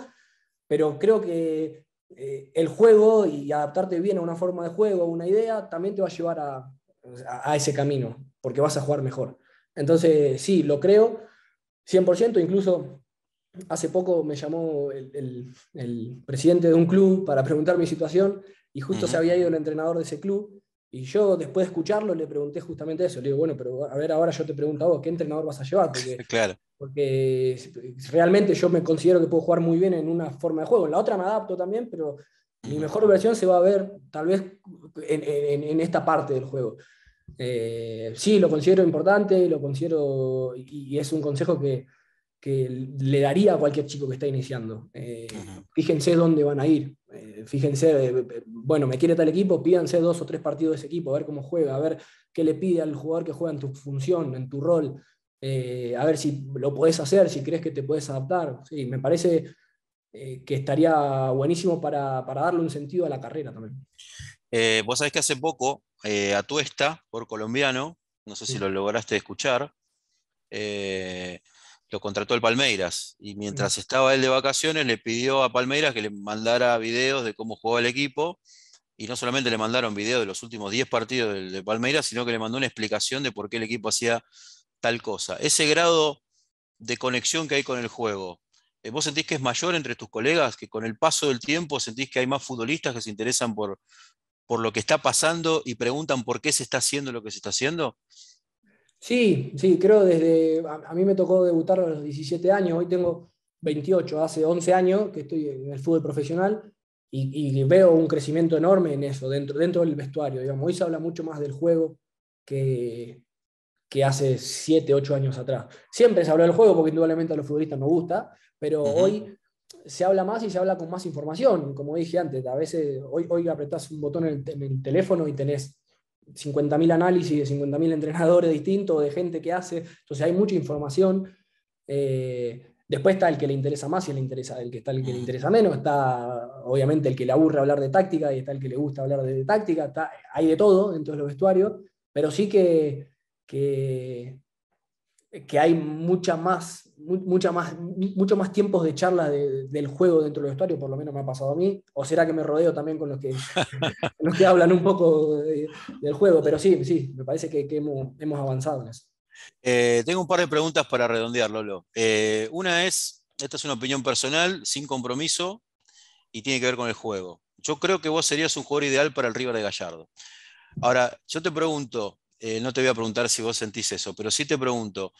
pero creo que eh, el juego y adaptarte bien a una forma de juego, a una idea, también te va a llevar a, ese camino, porque vas a jugar mejor. Entonces, sí, lo creo, 100%, incluso hace poco me llamó el, el, presidente de un club para preguntar mi situación y justo se había ido el entrenador de ese club. Y yo, después de escucharlo, le pregunté justamente eso. Le digo, bueno, pero a ver, ahora yo te pregunto a vos, ¿qué entrenador vas a llevar? Porque, claro. porque realmente yo me considero que puedo jugar muy bien en una forma de juego. En la otra me adapto también, pero mi mejor versión se va a ver tal vez en, esta parte del juego. Eh, sí, lo considero importante, lo considero, y es un consejo que, que le daría a cualquier chico que está iniciando. Eh, fíjense dónde van a ir. Eh, fíjense, eh, bueno, me quiere tal equipo, pídanse dos o tres partidos de ese equipo, a ver cómo juega, a ver qué le pide al jugador que juega en tu función, en tu rol, a ver si lo puedes hacer, si crees que te puedes adaptar. Sí, me parece que estaría buenísimo para, darle un sentido a la carrera también. Vos sabés que hace poco, a esta, por colombiano, no sé si lo lograste escuchar, lo contrató el Palmeiras y mm. mientras estaba él de vacaciones le pidió a Palmeiras que le mandara videos de cómo jugaba el equipo y no solamente le mandaron videos de los últimos 10 partidos de, Palmeiras, sino que le mandó una explicación de por qué el equipo hacía tal cosa. Ese grado de conexión que hay con el juego, eh, ¿vos sentís que es mayor entre tus colegas, que con el paso del tiempo sentís que hay más futbolistas que se interesan por, por lo que está pasando y preguntan por qué se está haciendo lo que se está haciendo? Sí, sí, creo desde, a, mí me tocó debutar a los 17 años, hoy tengo 28, hace 11 años que estoy en el fútbol profesional y, veo un crecimiento enorme en eso, dentro, dentro del vestuario. Digamos. Hoy se habla mucho más del juego que, hace 7, 8 años atrás. Siempre se habla del juego porque indudablemente a los futbolistas nos gusta, pero hoy se habla más y se habla con más información, como dije antes, a veces hoy, hoy apretás un botón en el teléfono y tenés 50.000 análisis de 50.000 entrenadores distintos, de gente que hace, entonces hay mucha información. Eh, después está el que le interesa más y el, interesa, el que está el que le mm. interesa menos, está obviamente el que le aburre hablar de táctica y está el que le gusta hablar de, táctica, hay de todo en todos los vestuarios, pero sí que, que que hay mucha más, mucha más, mucho más tiempos de charla del juego dentro del vestuario, por lo menos me ha pasado a mí, o será que me rodeo también con los que, que hablan un poco del juego, pero sí, sí, me parece que, hemos, avanzado en eso. Eh, tengo un par de preguntas para redondear, Lolo. Eh, una es, esta es una opinión personal, sin compromiso, y tiene que ver con el juego. Yo creo que vos serías un jugador ideal para el River de Gallardo. Ahora, yo te pregunto, eh, no te voy a preguntar si vos sentís eso, pero sí te pregunto,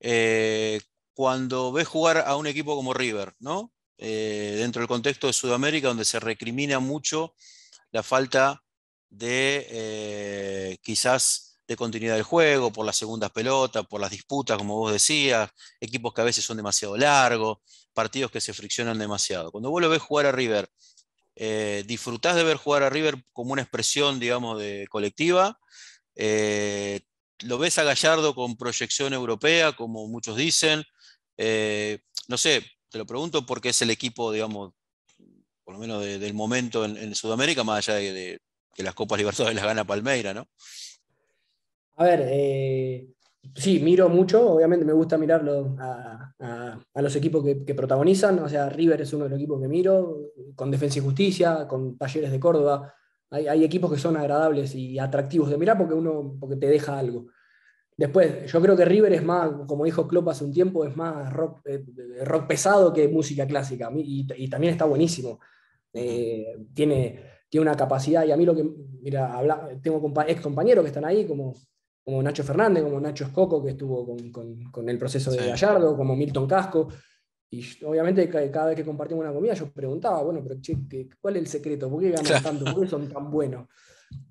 eh, cuando ves jugar a un equipo como River, ¿no? Eh, dentro del contexto de Sudamérica, donde se recrimina mucho la falta de quizás de continuidad del juego, por las segundas pelotas, por las disputas, como vos decías, equipos que a veces son demasiado largos, partidos que se friccionan demasiado. Cuando vos lo ves jugar a River, eh, ¿Disfrutás de ver jugar a River como una expresión, digamos, de colectiva? Eh, lo ves a Gallardo con proyección europea, como muchos dicen. Eh, no sé, te lo pregunto porque es el equipo, digamos, por lo menos del momento en, Sudamérica, más allá de, que las Copas Libertadores las gana Palmeira, ¿no? A ver, eh, sí, miro mucho, obviamente me gusta mirarlo a, los equipos que, que, protagonizan, o sea, River es uno de los equipos que miro, con Defensa y Justicia, con Talleres de Córdoba, hay, equipos que son agradables y atractivos de mirar porque uno porque te deja algo. Después, yo creo que River es más, como dijo Klopp hace un tiempo, es más rock, eh, eh, rock pesado que música clásica. Y, también está buenísimo. Eh, tiene, tiene una capacidad. Y a mí lo que, mira, tengo ex compañeros que están ahí, como, como Nacho Fernández, como Nacho Escoco, que estuvo con, con, el proceso de Gallardo, como Milton Casco, y obviamente cada vez que compartimos una comida yo preguntaba, bueno, pero che, ¿cuál es el secreto? ¿Por qué ganan tanto? ¿Por qué son tan buenos?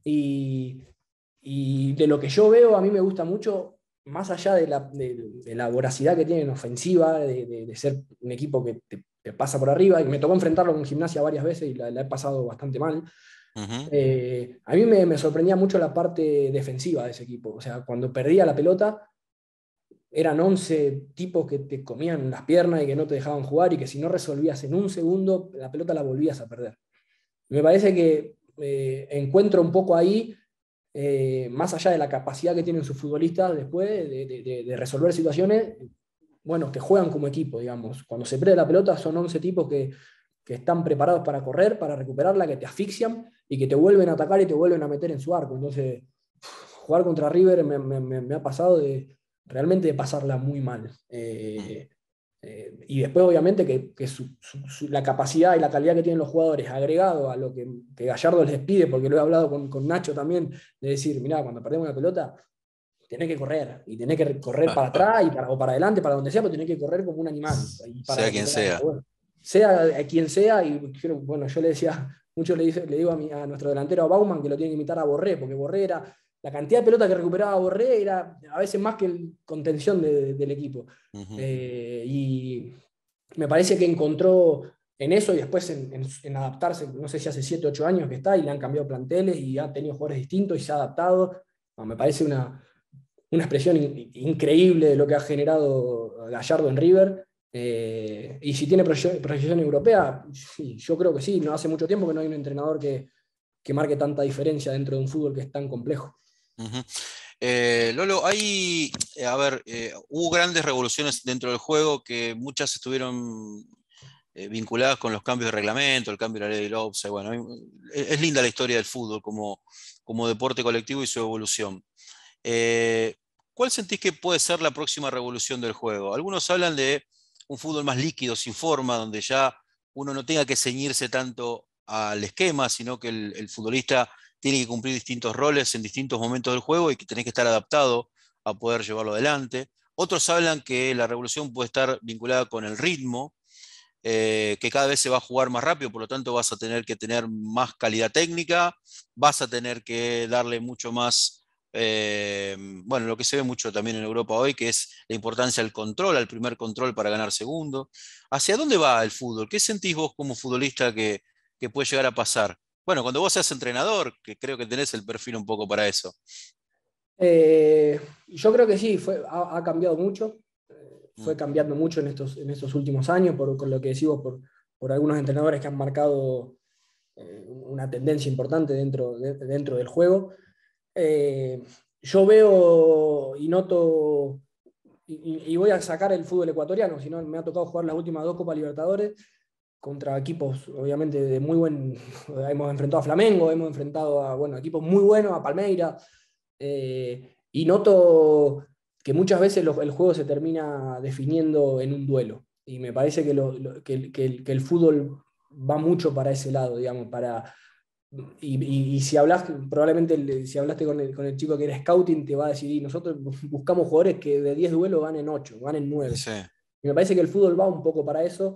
Y, de lo que yo veo, a mí me gusta mucho, más allá de la, de, la voracidad que tienen ofensiva, de, ser un equipo que te, pasa por arriba, y me tocó enfrentarlo con gimnasia varias veces y la, he pasado bastante mal. Eh, a mí me, me, sorprendía mucho la parte defensiva de ese equipo. O sea, cuando perdía la pelota, eran 11 tipos que te comían las piernas y que no te dejaban jugar y que si no resolvías en un segundo, la pelota la volvías a perder. Me parece que eh, encuentro un poco ahí, eh, más allá de la capacidad que tienen sus futbolistas después de, resolver situaciones, bueno, que juegan como equipo, digamos. Cuando se pierde la pelota son 11 tipos que, están preparados para correr, para recuperarla, que te asfixian y que te vuelven a atacar y te vuelven a meter en su arco. Entonces, jugar contra River me ha pasado de realmente de pasarla muy mal. Eh, mm. eh, y después, obviamente, que, la capacidad y la calidad que tienen los jugadores, agregado a lo que, Gallardo les pide, porque lo he hablado con, Nacho también, de decir, mira cuando perdemos la pelota, tenés que correr, y tenés que correr ah, para atrás y o para adelante, para donde sea, pero tenés que correr como un animal. sea quien sea. sea eh, quien sea, y bueno, yo le decía, muchos le, digo a, nuestro delantero a Bauman que lo tiene que imitar a Borré, porque Borré era la cantidad de pelota que recuperaba Borré era a veces más que el contención del equipo. Eh, y me parece que encontró en eso y después en, adaptarse, no sé si hace 7, 8 años que está y le han cambiado planteles y ha tenido jugadores distintos y se ha adaptado. me parece una, expresión increíble de lo que ha generado Gallardo en River. Eh, y si tiene proyección europea, yo creo que sí, no hace mucho tiempo que no hay un entrenador que marque tanta diferencia dentro de un fútbol que es tan complejo. Eh, Lolo, hay, eh, a ver, eh, hubo grandes revoluciones dentro del juego que muchas estuvieron vinculadas con los cambios de reglamento, el cambio de la ley del OPS Bueno, e, es linda la historia del fútbol como, deporte colectivo y su evolución. ¿Cuál sentís que puede ser la próxima revolución del juego? Algunos hablan de un fútbol más líquido, sin forma, donde ya uno no tenga que ceñirse tanto al esquema, sino que el futbolista tiene que cumplir distintos roles en distintos momentos del juego y que tenés que estar adaptado a poder llevarlo adelante. Otros hablan que la revolución puede estar vinculada con el ritmo, eh, que cada vez se va a jugar más rápido, por lo tanto vas a tener que tener más calidad técnica, vas a tener que darle mucho más, eh, bueno, lo que se ve mucho también en Europa hoy, que es la importancia del control, al primer control para ganar segundo. ¿Hacia dónde va el fútbol? ¿Qué sentís vos como futbolista que puede llegar a pasar? Bueno, cuando vos seas entrenador, que creo que tenés el perfil un poco para eso. Eh, yo creo que sí, ha, cambiado mucho, eh, fue mm. cambiando mucho en estos, últimos años, por, con lo que decimos, por, algunos entrenadores que han marcado eh, una tendencia importante dentro, dentro del juego. yo veo y noto, y, y, voy a sacar el fútbol ecuatoriano, si no me ha tocado jugar las últimas dos Copa Libertadores, contra equipos, obviamente, de muy buen. hemos enfrentado a Flamengo, hemos enfrentado a bueno, equipos muy buenos, a Palmeira. Eh, y noto que muchas veces el juego se termina definiendo en un duelo. Y me parece que, el fútbol va mucho para ese lado, digamos, para. Y, si hablas, probablemente si hablaste con el, con el, chico que era scouting, te va a decir, nosotros buscamos jugadores que de 10 duelos ganen 8, ganen 9. Y me parece que el fútbol va un poco para eso,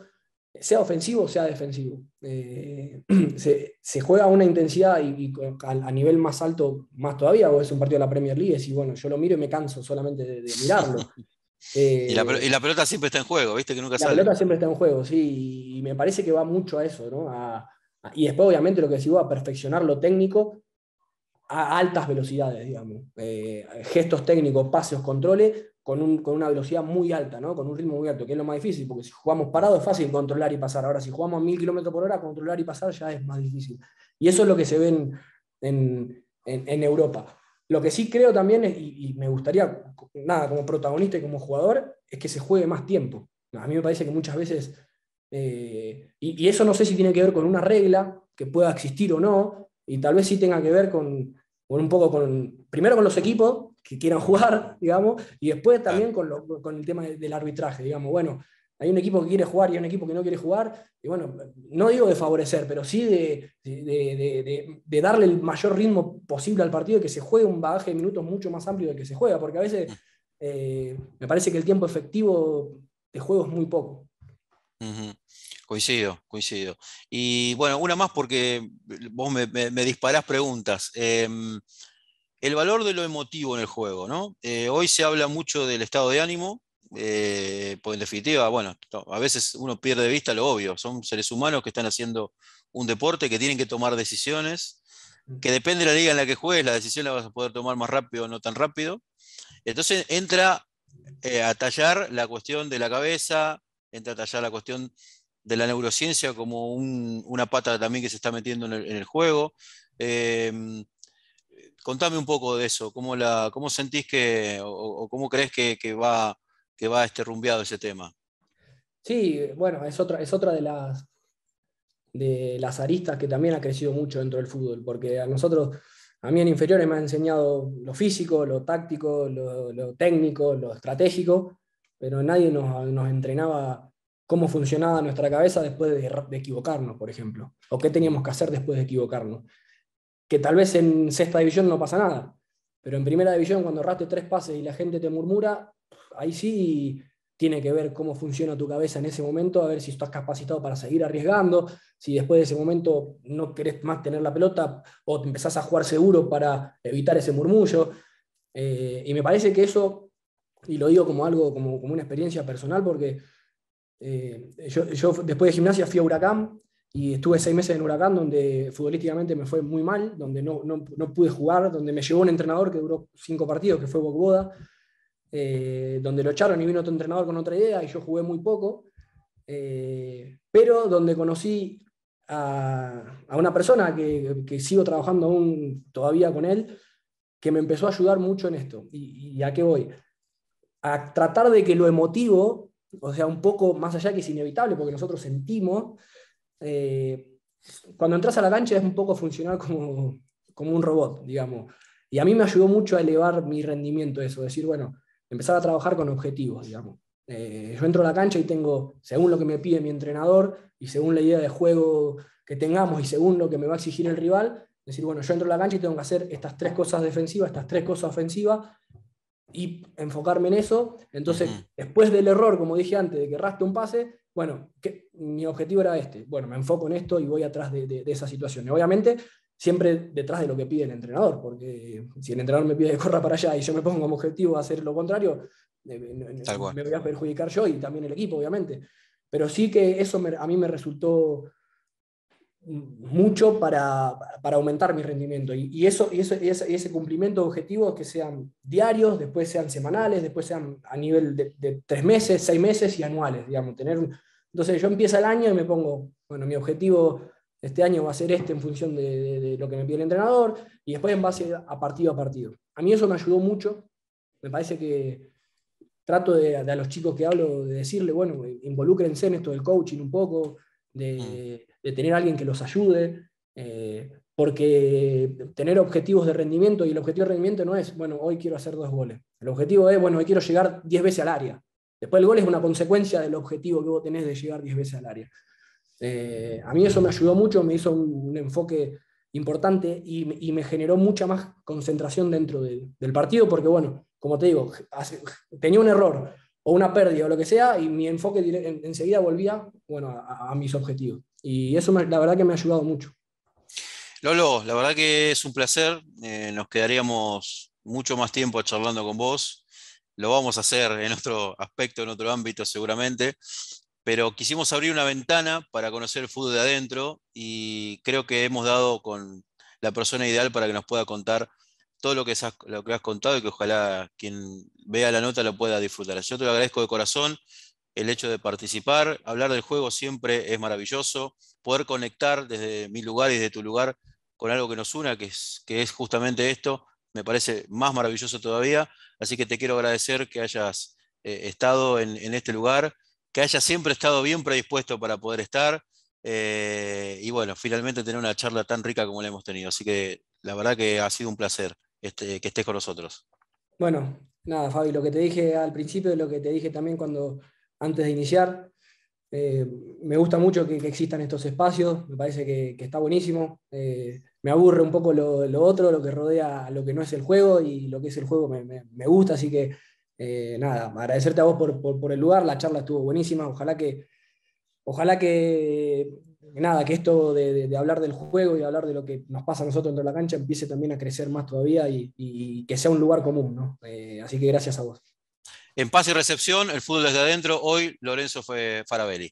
sea ofensivo o sea defensivo. Eh, se, juega a una intensidad y, a, nivel más alto, más todavía, o es un partido de la Premier League, y bueno, yo lo miro y me canso solamente de, mirarlo. Eh, y, la, pelota siempre está en juego, ¿viste? Que nunca la pelota siempre está en juego, sí, y me parece que va mucho a eso, ¿no? y después, obviamente, lo que va a perfeccionar lo técnico a altas velocidades, digamos. Eh, gestos técnicos, pases controles, con, una velocidad muy alta, con un ritmo muy alto, que es lo más difícil, porque si jugamos parado es fácil controlar y pasar. Ahora, si jugamos a mil kilómetros por hora, controlar y pasar ya es más difícil. Y eso es lo que se ve en, Europa. Lo que sí creo también, y, me gustaría, nada, como protagonista y como jugador, es que se juegue más tiempo. A mí me parece que muchas veces, eh, y, eso no sé si tiene que ver con una regla que pueda existir o no, y tal vez sí tenga que ver con, con un poco con, primero con los equipos, que quieran jugar, digamos, y después también con, el tema del arbitraje, digamos, bueno, hay un equipo que quiere jugar y un equipo que no quiere jugar, y bueno, no digo de favorecer, pero sí de, darle el mayor ritmo posible al partido y que se juegue un bagaje de minutos mucho más amplio del que se juega, porque a veces mm. eh, me parece que el tiempo efectivo de juego es muy poco. Coincido, coincido. Y bueno, una más porque vos me, disparás preguntas. Em, el valor de lo emotivo en el juego, ¿no? Eh, hoy se habla mucho del estado de ánimo, eh, en definitiva, bueno, a veces uno pierde de vista lo obvio, son seres humanos que están haciendo un deporte, que tienen que tomar decisiones, que depende de la liga en la que juegues, la decisión la vas a poder tomar más rápido o no tan rápido. Entonces entra eh, a tallar la cuestión de la cabeza, entra a tallar la cuestión de la neurociencia como una pata también que se está metiendo en el, juego. Em, Contame un poco de eso, cómo, sentís que, o, cómo crees que, va, este rumbeado ese tema. Sí, eh, bueno, es otra, es otra de las de las aristas que también ha crecido mucho dentro del fútbol, porque a nosotros, a mí en inferiores me ha enseñado lo físico, lo táctico, lo, técnico, lo estratégico, pero nadie nos, entrenaba cómo funcionaba nuestra cabeza después de, de, equivocarnos, por ejemplo, o qué teníamos que hacer después de equivocarnos que tal vez en sexta división no pasa nada, pero en primera división cuando erraste tres pases y la gente te murmura, ahí sí tiene que ver cómo funciona tu cabeza en ese momento, a ver si estás capacitado para seguir arriesgando, si después de ese momento no querés más tener la pelota o te empezás a jugar seguro para evitar ese murmullo. Eh, y me parece que eso, y lo digo como algo, como, como una experiencia personal, porque eh, yo, yo, después de gimnasia fui a Huracán y estuve seis meses en Huracán, donde futbolísticamente me fue muy mal, donde no, no, no pude jugar, donde me llevó un entrenador que duró cinco partidos, que fue Bogboda, eh, donde lo echaron y vino otro entrenador con otra idea y yo jugué muy poco. Eh, pero donde conocí a, a una persona que, que, sigo trabajando aún todavía con él, que me empezó a ayudar mucho en esto. ¿Y, y a qué voy? A tratar de que lo emotivo, o sea, un poco más allá que es inevitable, porque nosotros sentimos, eh, cuando entras a la cancha es un poco funcionar como, un robot, digamos. Y a mí me ayudó mucho a elevar mi rendimiento eso, decir, bueno, empezar a trabajar con objetivos, digamos. Eh, yo entro a la cancha y tengo, según lo que me pide mi entrenador y según la idea de juego que tengamos y según lo que me va a exigir el rival, decir, bueno, yo entro a la cancha y tengo que hacer estas tres cosas defensivas, estas tres cosas ofensivas y enfocarme en eso. Entonces, después del error, como dije antes, de que raste un pase, bueno, que, mi objetivo era este, bueno, me enfoco en esto y voy atrás de, de, esa situación. obviamente, siempre detrás de lo que pide el entrenador, porque si el entrenador me pide que corra para allá y yo me pongo como objetivo hacer lo contrario, eh, me voy a perjudicar yo y también el equipo, obviamente. Pero sí que eso a mí me resultó mucho para, aumentar mi rendimiento. Y, eso, y eso ese, cumplimiento de objetivos que sean diarios, después sean semanales, después sean a nivel de, de, tres meses, seis meses y anuales, digamos, tener un entonces yo empiezo el año y me pongo, bueno, mi objetivo este año va a ser este en función de, lo que me pide el entrenador, y después en base a partido a partido. A mí eso me ayudó mucho, me parece que trato de, a los chicos que hablo de decirle, bueno, involúcrense en esto del coaching un poco, de, mm. tener a alguien que los ayude, eh, porque tener objetivos de rendimiento y el objetivo de rendimiento no es, bueno, hoy quiero hacer dos goles. El objetivo es, bueno, hoy quiero llegar diez veces al área. Después el gol es una consecuencia del objetivo que vos tenés de llegar 10 veces al área. Eh, a mí eso me ayudó mucho, me hizo un, enfoque importante y, me generó mucha más concentración dentro del partido, porque bueno, como te digo, tenía un error o una pérdida o lo que sea, y mi enfoque enseguida volvía bueno, a, mis objetivos. Y eso la verdad que me ha ayudado mucho. Lolo, la verdad que es un placer, eh, nos quedaríamos mucho más tiempo charlando con vos lo vamos a hacer en otro aspecto, en otro ámbito seguramente, pero quisimos abrir una ventana para conocer el fútbol de adentro y creo que hemos dado con la persona ideal para que nos pueda contar todo lo que, has, contado y que ojalá quien vea la nota lo pueda disfrutar. Yo te lo agradezco de corazón el hecho de participar, hablar del juego siempre es maravilloso, poder conectar desde mi lugar y desde tu lugar con algo que nos una, que es justamente esto, me parece más maravilloso todavía. Así que te quiero agradecer que hayas eh, estado en, este lugar, que hayas siempre estado bien predispuesto para poder estar. Eh, y bueno, finalmente tener una charla tan rica como la hemos tenido. Así que la verdad que ha sido un placer este, que estés con nosotros. Bueno, nada, Fabi, lo que te dije al principio, lo que te dije también cuando antes de iniciar, eh, me gusta mucho que, existan estos espacios, me parece que, está buenísimo. Eh, me aburre un poco lo, otro, lo que rodea lo que no es el juego y lo que es el juego me, gusta, así que eh, nada, agradecerte a vos por, el lugar, la charla estuvo buenísima, ojalá que, ojalá que, nada, que esto de, hablar del juego y hablar de lo que nos pasa a nosotros dentro de la cancha empiece también a crecer más todavía y, y que sea un lugar común, ¿no? así que gracias a vos. En paz y recepción, el fútbol desde adentro, hoy Lorenzo fue Farabelli.